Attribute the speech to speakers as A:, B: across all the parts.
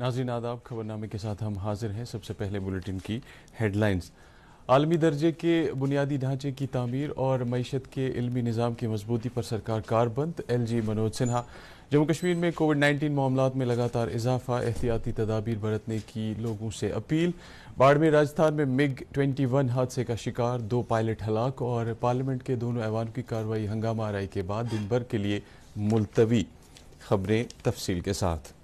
A: नाजीन आदाब खबरनामे के साथ हम हाजिर हैं सबसे पहले बुलेटिन की हेडलाइंस आलमी दर्जे के बुनियादी ढांचे की तमीर और मीशत के इलमी निज़ाम की मजबूती पर सरकार कारबंद एल जी मनोज सिन्हा जम्मू कश्मीर में कोविड नाइन्टीन मामला में लगातार इजाफा एहतियाती तदाबीर बरतने की लोगों से अपील बाड़ में राजस्थान में मिग ट्वेंटी वन हादसे का शिकार दो पायलट हलाक और पार्लियामेंट के दोनों ऐवान की कार्रवाई हंगामा आरई के बाद दिन भर के लिए मुलतवी खबरें तफसील के साथ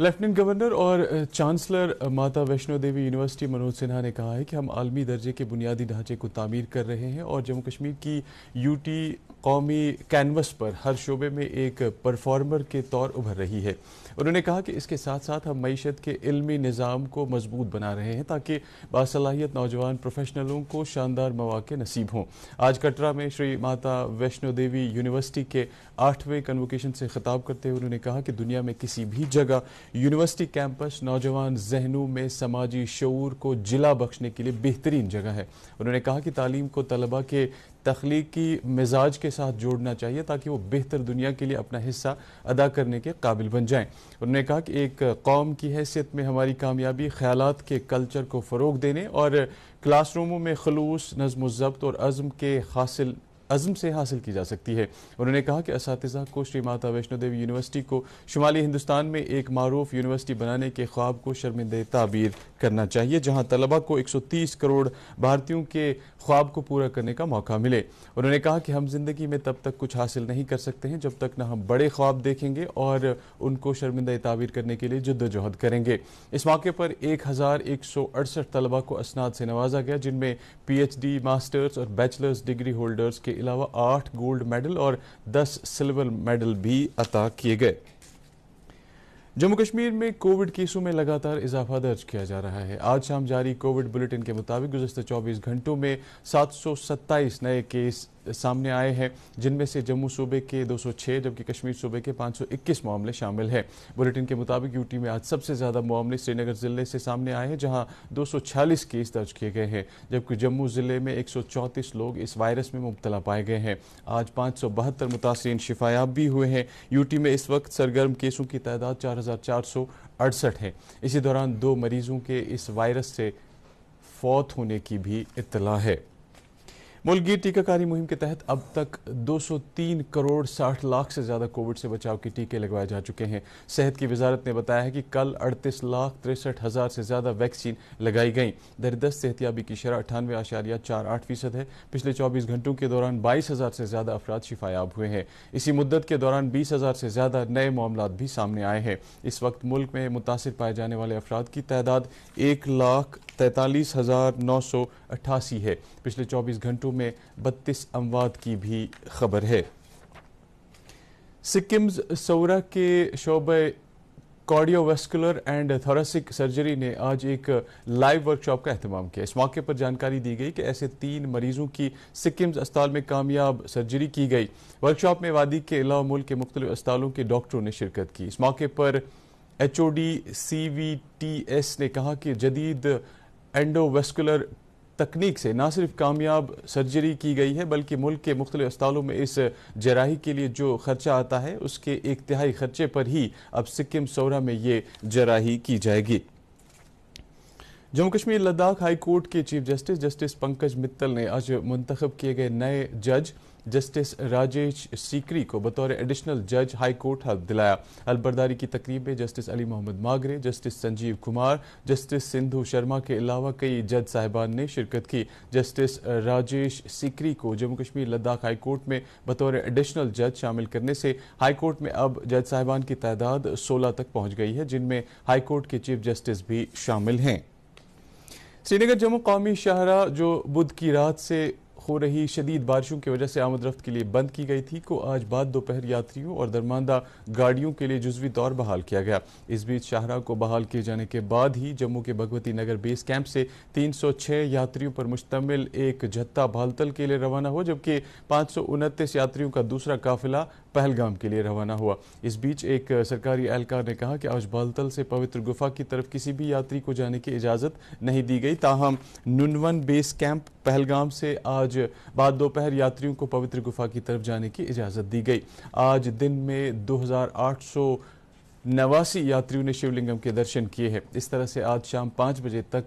A: लेफ्टिनेंट गवर्नर और चांसलर माता वैष्णो देवी यूनिवर्सिटी मनोज सिन्हा ने कहा है कि हम आलमी दर्जे के बुनियादी ढांचे को तामीर कर रहे हैं और जम्मू कश्मीर की यूटी कौमी कैनवस पर हर शोबे में एक परफॉर्मर के तौर उभर रही है उन्होंने कहा कि इसके साथ साथ हम मीशत के इलमी निज़ाम को मजबूत बना रहे हैं ताकि बासलाहियत नौजवान प्रोफेशनलों को शानदार मौाक नसीब हों आज कटरा में श्री माता वैष्णो देवी यूनिवर्सिटी के आठवें कन्वोकेशन से खिताब करते हुए उन्होंने कहा कि दुनिया में किसी भी जगह यूनिवर्सिटी कैंपस नौजवान जहनों में समाजी शूर को जिला बख्शने के लिए बेहतरीन जगह है उन्होंने कहा कि तालीम को तलबा के तख्लीकी मिजाज के साथ जोड़ना चाहिए ताकि वो बेहतर दुनिया के लिए अपना हिस्सा अदा करने के काबिल बन जाएं उन्होंने कहा कि एक कौम की हैसियत में हमारी कामयाबी ख्याल के कल्चर को फ़रोग देने और क्लासरूमों में खलूस नज़म ज़ब्त और अज़म के हासिल अज़म से हासिल की जा सकती है उन्होंने कहा कि इस को श्री माता वैष्णो देवी यूनिवर्सिटी को शुमाली हिंदुस्तान में एक मरूफ यूनिवर्सिटी बनाने के ख्वाब को शर्मिंदे ताबीर करना चाहिए जहाँ तलबा को 130 करोड़ भारतीयों के ख्वाब को पूरा करने का मौका मिले उन्होंने कहा कि हम जिंदगी में तब तक कुछ हासिल नहीं कर सकते हैं जब तक न हम बड़े ख्वाब देखेंगे और उनको शर्मिंदा ताबीर करने के लिए जद्दोजहद करेंगे इस मौके पर एक हज़ार एक सौ अड़सठ तलबा को असनाद से नवाजा गया जिनमें पी एच डी मास्टर्स और बैचलर्स डिग्री होल्डर्स के अलावा आठ गोल्ड मेडल और दस सिल्वर मेडल भी अता किए गए जम्मू कश्मीर में कोविड केसों में लगातार इजाफा दर्ज किया जा रहा है आज शाम जारी कोविड बुलेटिन के मुताबिक गुजशत 24 घंटों में सात नए केस सामने आए हैं जिनमें से जम्मू सूबे के 206 जबकि कश्मीर सूबे के 521 मामले शामिल हैं बुलेटिन के मुताबिक यूटी में आज सबसे ज़्यादा मामले श्रीनगर ज़िले से सामने आए हैं जहाँ 246 केस दर्ज किए गए हैं जबकि जम्मू ज़िले में 134 लोग इस वायरस में मुबतला पाए गए हैं आज पाँच सौ बहत्तर मुतासरीन शिफायाब भी हुए हैं यूटी में इस वक्त सरगर्म केसों की तादाद चार हज़ार चार सौ अड़सठ है इसी दौरान दो मरीजों के इस वायरस से फौत होने की भी इतला है मुल्कगीर टीकाकारी मुहिम के तहत अब तक 203 करोड़ 60 लाख से ज़्यादा कोविड से बचाव के टीके लगवाए जा चुके हैं सेहत की वजारत ने बताया है कि कल अड़तीस लाख तिरसठ हज़ार से ज़्यादा वैक्सीन लगाई गई दरदस्त सेहतियाबी की शरह अठानवे आशारिया चार आठ फीसद है पिछले 24 घंटों के दौरान बाईस हज़ार से ज़्यादा अफराद शिफायाब हुए हैं इसी मुद्दत के दौरान बीस हज़ार से ज़्यादा नए मामला भी सामने आए हैं इस वक्त मुल्क में मुतासर पाए जाने वाले अफराद की तादाद एक लाख तैतालीस हज़ार नौ सौ अट्ठासी है पिछले चौबीस घंटों में बत्तीस अमवाद की भी खबर है सिक्किम सौरा के शोबे कार्डियोवेस्कुलर एंड थोरासिक सर्जरी ने आज एक लाइव वर्कशॉप का अहतमाम किया इस मौके पर जानकारी दी गई कि ऐसे तीन मरीजों की सिक्किम्स अस्पताल में कामयाब सर्जरी की गई वर्कशॉप में वादी के अलावा मुल्क के मुख्त अस्पतालों के डॉक्टरों ने शिरकत की इस मौके पर H O D C V T S ने कहा कि जदीद एंडोवेस्कुलर तकनीक से ना सिर्फ कामयाब सर्जरी की गई है बल्कि मुल्क के मुख्तलि अस्पतालों में इस जराही के लिए जो खर्चा आता है उसके एक तिहाई खर्चे पर ही अब सिक्किम सौरा में ये जराही की जाएगी जम्मू कश्मीर लद्दाख हाई कोर्ट के chief justice justice Pankaj Mittal ने आज मुंतखब किए गए नए जज जस्टिस राजेश सीकरी को बतौर एडिशनल जज हाई कोर्ट हल्फ दिलाया अलबरदारी की तकरीब में justice Ali Mohammad Magray justice Sanjeev Kumar justice Sindhu Sharma के अलावा कई जज साहिबान ने शिरकत की जस्टिस राजेश सीकरी को जम्मू कश्मीर लद्दाख हाई कोर्ट में बतौर एडिशनल जज शामिल करने से हाई कोर्ट में अब जज साहिबान की तादाद सोलह तक पहुंच गई है जिनमें हाई कोर्ट के चीफ जस्टिस भी शामिल हैं श्रीनगर जम्मू कौमी शाहरा जो बुध की रात से हो रही शदीद बारिशों की वजह से आमद रफ्त के लिए बंद की गई थी को आज बाद दोपहर यात्रियों और दरमानदा गाड़ियों के लिए जुजवी तौर बहाल किया गया इस बीच शाहरा को बहाल किए जाने के बाद ही जम्मू के भगवती नगर बेस कैंप से 306 यात्रियों पर मुश्तमिल एक जत्ता भालतल के लिए रवाना हो जबकि पाँच यात्रियों का दूसरा काफिला पहलगाम के लिए रवाना हुआ इस बीच एक सरकारी एहलकार ने कहा कि आज बालतल से पवित्र गुफा की तरफ किसी भी यात्री को जाने की इजाज़त नहीं दी गई ताहम नुनवन बेस कैंप पहलगाम से आज बाद दोपहर यात्रियों को पवित्र गुफा की तरफ जाने की इजाज़त दी गई आज दिन में दो नवासी यात्रियों ने शिवलिंगम के दर्शन किए हैं इस तरह से आज शाम पाँच बजे तक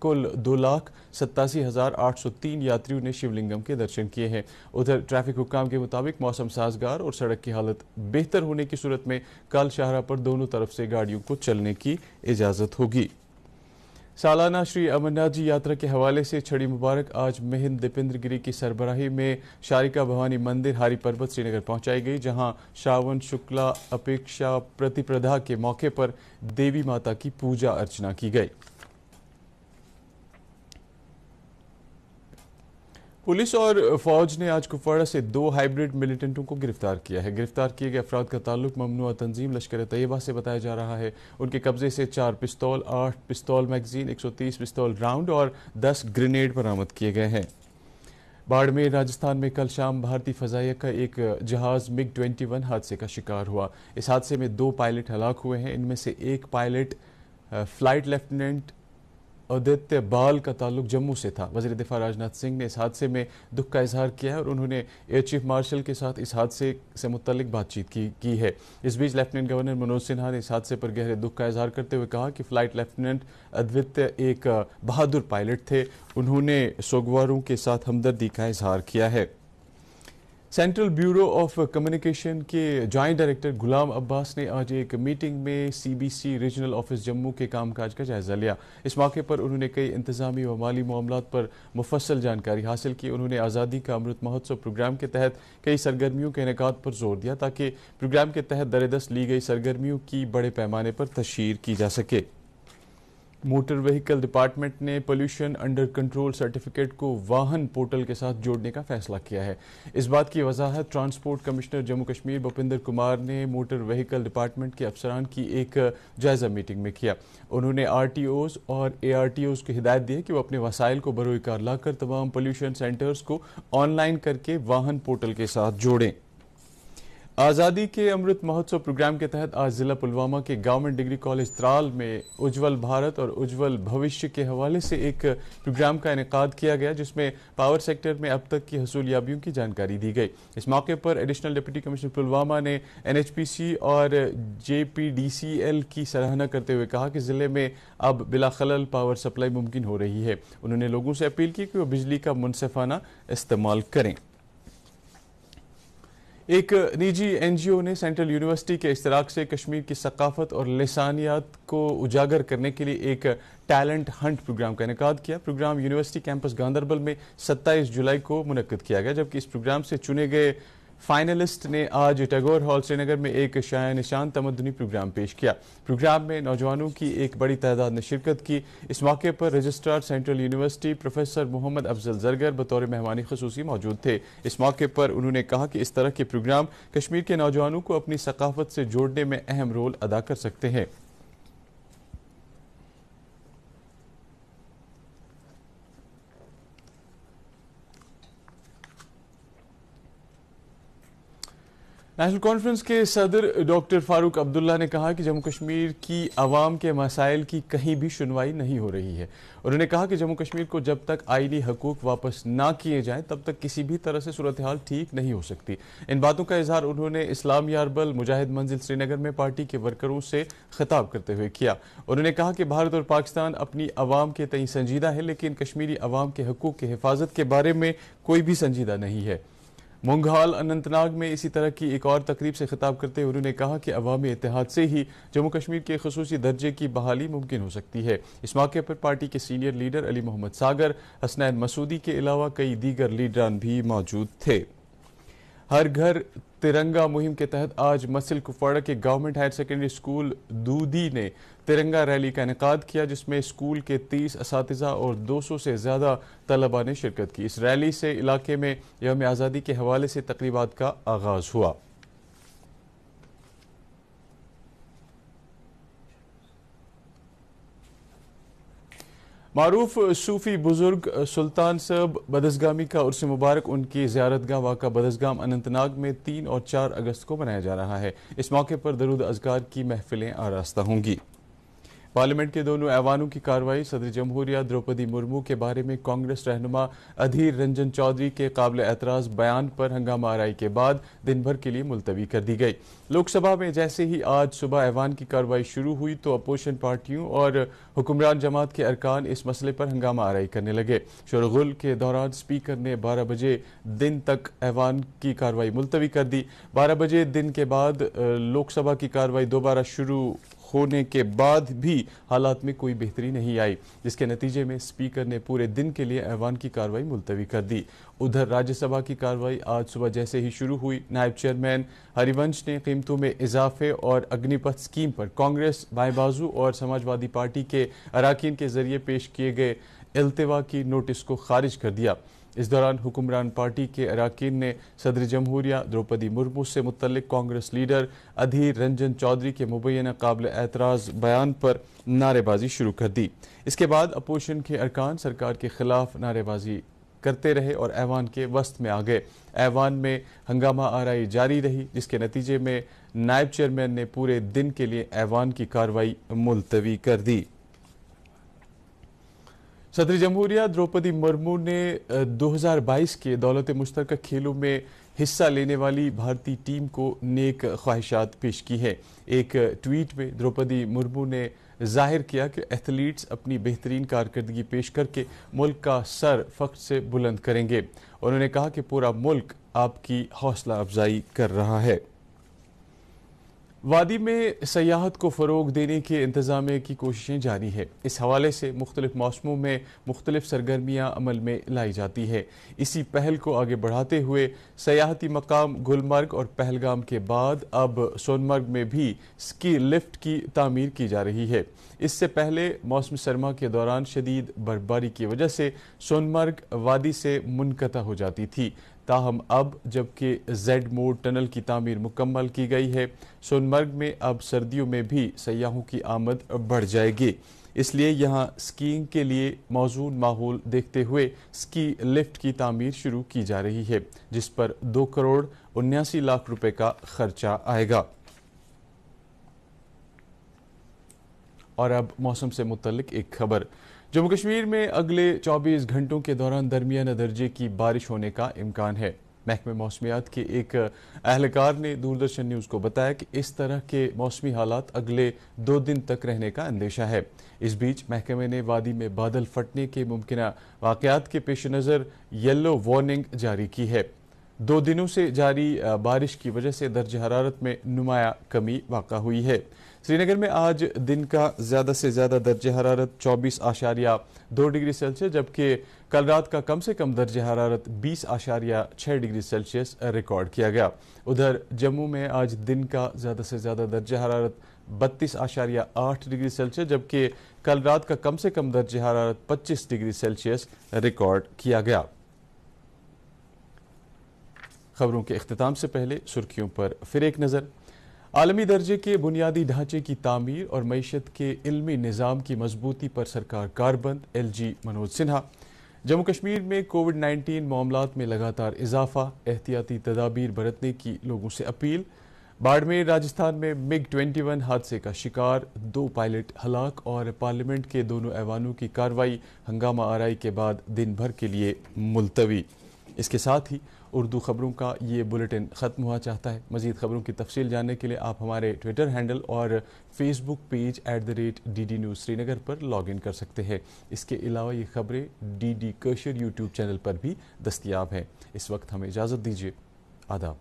A: कुल दो लाख सत्तासी हज़ार आठ सौ तीन यात्रियों ने शिवलिंगम के दर्शन किए हैं उधर ट्रैफिक हुकाम के मुताबिक मौसम साजगार और सड़क की हालत बेहतर होने की सूरत में कल शाहरा पर दोनों तरफ से गाड़ियों को चलने की इजाज़त होगी सालाना श्री अमरनाथ जी यात्रा के हवाले से छड़ी मुबारक आज महिंद दीपेंद्र गिरी की सरबराही में शारिका भवानी मंदिर हारी पर्वत श्रीनगर पहुंचाई गई जहां श्रावण शुक्ला अपेक्षा प्रतिप्रधा के मौके पर देवी माता की पूजा अर्चना की गई पुलिस और फौज ने आज कुपवाड़ा से दो हाइब्रिड मिलिटेंटों को गिरफ्तार किया है गिरफ्तार किए गए अफराद का ताल्लुक ममनू तंजीम लश्कर तयबा से बताया जा रहा है उनके कब्जे से चार पिस्तौल आठ पिस्तौल मैगजीन 130 पिस्तौल राउंड और 10 ग्रेनेड बरामद किए गए हैं बाड़मेर राजस्थान में कल शाम भारतीय फजाइक का एक जहाज मिग वन हादसे का शिकार हुआ इस हादसे में दो पायलट हलाक हुए हैं इनमें से एक पायलट फ्लाइट लेफ्टिनेंट आदित्य बाल का ताल्लुक जम्मू से था वजी दिफा राजनाथ सिंह ने इस हादसे में दुख का इजहार किया है और उन्होंने एयर चीफ मार्शल के साथ इस हादसे से मुतलिक बातचीत की की है इस बीच लेफ्टिनेंट गवर्नर मनोज सिन्हा ने इस हादसे पर गहरे दुख का इजहार करते हुए कहा कि फ्लाइट लेफ्टिनेंट आदित्य एक बहादुर पायलट थे उन्होंने सोगवारों के साथ हमदर्दी का इजहार किया है सेंट्रल ब्यूरो ऑफ कम्युनिकेशन के जॉइंट डायरेक्टर गुलाम अब्बास ने आज एक मीटिंग में सीबीसी रीजनल ऑफिस जम्मू के कामकाज का जायजा लिया इस मौके पर उन्होंने कई इंतजामी व माली मामलों पर मुफसल जानकारी हासिल की उन्होंने आज़ादी का अमृत महोत्सव प्रोग्राम के तहत कई सरगर्मियों के इनका पर जोर दिया ताकि प्रोग्राम के तहत दरदस्त ली गई सरगर्मियों की बड़े पैमाने पर तशहर की जा सके मोटर व्हीकल डिपार्टमेंट ने पोल्यूशन अंडर कंट्रोल सर्टिफिकेट को वाहन पोर्टल के साथ जोड़ने का फैसला किया है इस बात की वजाहत ट्रांसपोर्ट कमिश्नर जम्मू कश्मीर भूपिंदर कुमार ने मोटर व्हीकल डिपार्टमेंट के अफसरान की एक जायजा मीटिंग में किया उन्होंने आर टी ओज और ए आर टी ओज को हिदायत दी कि वो अपने वसाइल को बरोकार लाकर तमाम पोल्यूशन सेंटर्स को ऑनलाइन करके वाहन पोर्टल के साथ जोड़ें आज़ादी के अमृत महोत्सव प्रोग्राम के तहत आज जिला पुलवामा के गवर्नमेंट डिग्री कॉलेज त्राल में उज्जवल भारत और उज्जवल भविष्य के हवाले से एक प्रोग्राम का इनका किया गया जिसमें पावर सेक्टर में अब तक की हसूलियाबियों की जानकारी दी गई इस मौके पर एडिशनल डिप्टी कमिश्नर पुलवामा ने एनएचपीसी और जेपीडीसीएल की सराहना करते हुए कहा कि ज़िले में अब बिलाखलल पावर सप्लाई मुमकिन हो रही है उन्होंने लोगों से अपील की कि वह बिजली का मुनफाना इस्तेमाल करें एक निजी एनजीओ ने सेंट्रल यूनिवर्सिटी के इश्तराक से कश्मीर की सकाफत और लसानियात को उजागर करने के लिए एक टैलेंट हंट प्रोग्राम का इनका किया प्रोग्राम यूनिवर्सिटी कैंपस गांधरबल में 27 जुलाई को मुनद किया गया जबकि इस प्रोग्राम से चुने गए फाइनलिस्ट ने आज टैगोर हॉल श्रीनगर में एक शाह निशान तमदनी प्रोग्राम पेश किया प्रोग्राम में नौजवानों की एक बड़ी तादाद ने शिरकत की इस मौके पर registrar central university professor Mohammad Afzal Zargar बतौर मेहमानी खसूसी मौजूद थे इस मौके पर उन्होंने कहा कि इस तरह के प्रोग्राम कश्मीर के नौजवानों को अपनी सकाफत से जोड़ने में अहम रोल अदा कर सकते हैं नेशनल कॉन्फ्रेंस के सदर डॉक्टर फारूक अब्दुल्ला ने कहा कि जम्मू कश्मीर की आवाम के मसाइल की कहीं भी सुनवाई नहीं हो रही है उन्होंने कहा कि जम्मू कश्मीर को जब तक आईनी हकूक वापस ना किए जाएं तब तक किसी भी तरह से सूरत हाल ठीक नहीं हो सकती इन बातों का इजहार उन्होंने इस्लाम यारबल मुजाहिद मंजिल श्रीनगर में पार्टी के वर्करों से खिताब करते हुए किया उन्होंने कहा कि भारत और पाकिस्तान अपनी आवाम के तई संजीदा है लेकिन कश्मीरी आवाम के हकूक की हिफाजत के बारे में कोई भी संजीदा नहीं है मुंगहाल अनंतनाग में इसी तरह की एक और तकरीब से खिताब करते हुए उन्होंने कहा कि अवामी इतिहाद से ही जम्मू कश्मीर के खसूसी दर्जे की बहाली मुमकिन हो सकती है इस मौके पर पार्टी के सीनियर लीडर अली मोहम्मद सागर हसनैन मसूदी के अलावा कई दीगर लीडरान भी मौजूद थे हर घर तिरंगा मुहिम के तहत आज मसिल कुपवाड़ा के government higher secondary school Doodi ने तिरंगा रैली का इनका किया जिसमें स्कूल के तीस इस और 200 से ज़्यादा तलबा ने शिरकत की इस रैली से इलाके में यम आज़ादी के हवाले से तकरीबा का आगाज़ हुआ मरूफ सूफ़ी बुज़ुर्ग सुल्तान साहब बदसगामी का उर्स मुबारक उनकी ज्यारतगाह वाक़ा बदसगाम अनंतनाग में तीन और चार अगस्त को मनाया जा रहा है इस मौके पर दरुद अजगार की महफिलें आरास्ता होंगी पार्लियामेंट के दोनों ऐवानों की कार्रवाई सदर जमहूरिया द्रौपदी मुर्मू के बारे में कांग्रेस रहनुमा अधीर रंजन चौधरी के काबिल एतराज बयान पर हंगामा आरई के बाद दिन भर के लिए मुलतवी कर दी गई लोकसभा में जैसे ही आज सुबह ऐवान की कार्रवाई शुरू हुई तो अपोजिशन पार्टियों और हुक्मरान जमात के अरकान इस मसले पर हंगामा आरई करने लगे शोरगुल के दौरान स्पीकर ने बारह बजे दिन तक ऐवान की कार्रवाई मुलतवी कर दी बारह बजे दिन के बाद लोकसभा की कार्रवाई दोबारा शुरू होने के बाद भी हालात में कोई बेहतरी नहीं आई जिसके नतीजे में स्पीकर ने पूरे दिन के लिए ऐवान की कार्रवाई मुलतवी कर दी उधर राज्यसभा की कार्रवाई आज सुबह जैसे ही शुरू हुई नायब चेयरमैन हरिवंश ने कीमतों में इजाफे और अग्निपथ स्कीम पर कांग्रेस बाजू और समाजवादी पार्टी के अरकान के जरिए पेश किए गए अल्तवा की नोटिस को खारिज कर दिया इस दौरान हुक्मरान पार्टी के अरकान ने सदर जमहूरिया द्रौपदी मुर्मू से मुतल कांग्रेस लीडर अधीर रंजन चौधरी के मुबैना काबिल एतराज़ बयान पर नारेबाजी शुरू कर दी इसके बाद अपोजिशन के अरकान सरकार के खिलाफ नारेबाजी करते रहे और ऐवान के वस्त में आ गए ऐवान में हंगामा आरई जारी रही जिसके नतीजे में नायब चेयरमैन ने पूरे दिन के लिए ऐवान की कार्रवाई मुलतवी कर दी सदर जमहूरिया द्रौपदी मुर्मू ने 2022 के दौलत मुश्तर खेलों में हिस्सा लेने वाली भारतीय टीम को नेक ख्वाहिशात पेश की है एक ट्वीट में द्रौपदी मुर्मू ने जाहिर किया कि एथलीट्स अपनी बेहतरीन कारकर्दगी पेश करके मुल्क का सर फख्र से बुलंद करेंगे उन्होंने कहा कि पूरा मुल्क आपकी हौसला अफजाई कर रहा है वादी में सयाहत को फ़रोग देने के इंतज़ाम की कोशिशें जारी है इस हवाले से मुख्तलिफ मौसमों में मुख्तलिफ सरगर्मियाँ अमल में लाई जाती है इसी पहल को आगे बढ़ाते हुए सयाहती मकाम गुलमर्ग और पहलगाम के बाद अब सोनमर्ग में भी स्की लिफ्ट की तमीर की जा रही है इससे पहले मौसम सरमा के दौरान शदीद बर्फबारी की वजह से सोनमर्ग वादी से मुनकता हो जाती थी ताहम अब जबकि जेड मोड टनल की तमीर मुकम्मल की गई है सोनमर्ग में अब सर्दियों में भी सयाहों की आमद बढ़ जाएगी इसलिए यहां स्कीइंग के लिए मौजूद माहौल देखते हुए स्की लिफ्ट की तमीर शुरू की जा रही है जिस पर दो करोड़ उन्यासी लाख रुपए का खर्चा आएगा और अब मौसम से मुतल एक खबर जम्मू कश्मीर में अगले 24 घंटों के दौरान दरमियाना दर्जे की बारिश होने का इम्कान है महकमे मौसमियात के एक अहलकार ने दूरदर्शन न्यूज़ को बताया कि इस तरह के मौसमी हालात अगले दो दिन तक रहने का अंदेशा है इस बीच महकमे ने वादी में बादल फटने के मुमकिन वाकत के पेश नज़र येलो वार्निंग जारी की है दो दिनों से जारी बारिश की वजह से दर्ज हरारत में नुमाया कमी वाक़ हुई है श्रीनगर में आज दिन का ज़्यादा से ज़्यादा दर्ज हरारत चौबीस आशारिया दो डिग्री सेल्सियस जबकि कल रात का कम से कम दर्ज हरारत बीस आशारिया छः डिग्री सेल्सियस रिकॉर्ड किया गया उधर जम्मू में आज दिन का ज़्यादा से ज़्यादा दर्ज हरारत बत्तीस आशारिया आठ डिग्री सेल्सियस जबकि कल रात का कम से कम दर्ज हरारत पच्चीस डिग्री सेल्सियस रिकॉर्ड किया गया खबरों के अख्ताम से पहले सुर्खियों पर फिर एक नज़र आलमी दर्जे के बुनियादी ढांचे की तामीर और मीशत के इलमी निज़ाम की मजबूती पर सरकार कारबंद एल जी मनोज सिन्हा जम्मू कश्मीर में कोविड नाइन्टीन मामला में लगातार इजाफा एहतियाती तदाबीर बरतने की लोगों से अपील बाड़मेर राजस्थान में मिग 21 हादसे का शिकार दो पायलट हलाक और पार्लियामेंट के दोनों ऐवानों की कार्रवाई हंगामा आरई के बाद दिन भर के लिए मुलतवी इसके साथ ही उर्दू ख़बरों का ये बुलेटिन ख़त्म हुआ चाहता है मज़ीद ख़बरों की तफसील जानने के लिए आप हमारे ट्विटर हैंडल और Facebook page at the rate D D news Srinagar पर लॉग इन कर सकते हैं इसके अलावा ये खबरें D D Kashir YouTube channel पर भी दस्तियाब हैं इस वक्त हमें इजाज़त दीजिए आदाब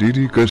A: lírica